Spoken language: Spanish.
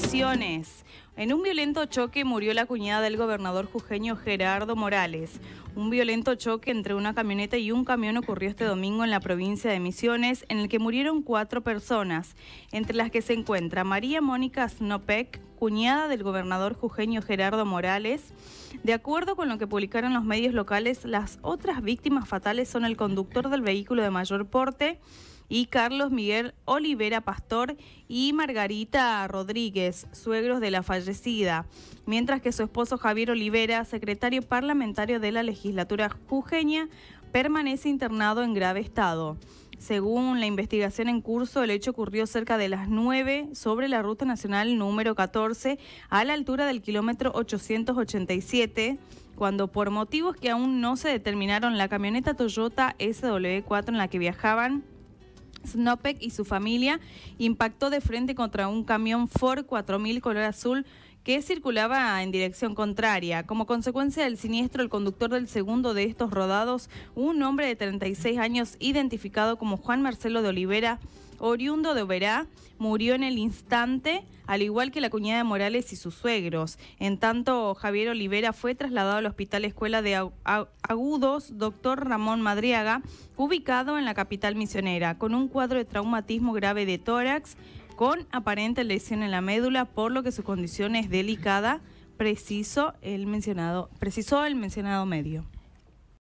Misiones. En un violento choque murió la cuñada del gobernador jujeño Gerardo Morales. Un violento choque entre una camioneta y un camión ocurrió este domingo en la provincia de Misiones, en el que murieron cuatro personas, entre las que se encuentra María Mónica Snopek, cuñada del gobernador jujeño Gerardo Morales. De acuerdo con lo que publicaron los medios locales, las otras víctimas fatales son el conductor del vehículo de mayor porte, y Carlos Miguel Olivera Pastor y Margarita Rodríguez, suegros de la fallecida, mientras que su esposo Javier Olivera, secretario parlamentario de la legislatura jujeña, permanece internado en grave estado. Según la investigación en curso, el hecho ocurrió cerca de las 9 sobre la ruta nacional número 14 a la altura del kilómetro 887, cuando por motivos que aún no se determinaron la camioneta Toyota SW4 en la que viajaban Snopek y su familia impactó de frente contra un camión Ford 4000 color azul que circulaba en dirección contraria. Como consecuencia del siniestro, el conductor del segundo de estos rodados, un hombre de 36 años identificado como Juan Marcelo de Olivera, oriundo de Oberá, murió en el instante, al igual que la cuñada de Morales y sus suegros. En tanto, Javier Olivera fue trasladado al Hospital Escuela de Agudos, doctor Ramón Madriaga, ubicado en la capital misionera, con un cuadro de traumatismo grave de tórax, con aparente lesión en la médula, por lo que su condición es delicada, preciso precisó el mencionado medio.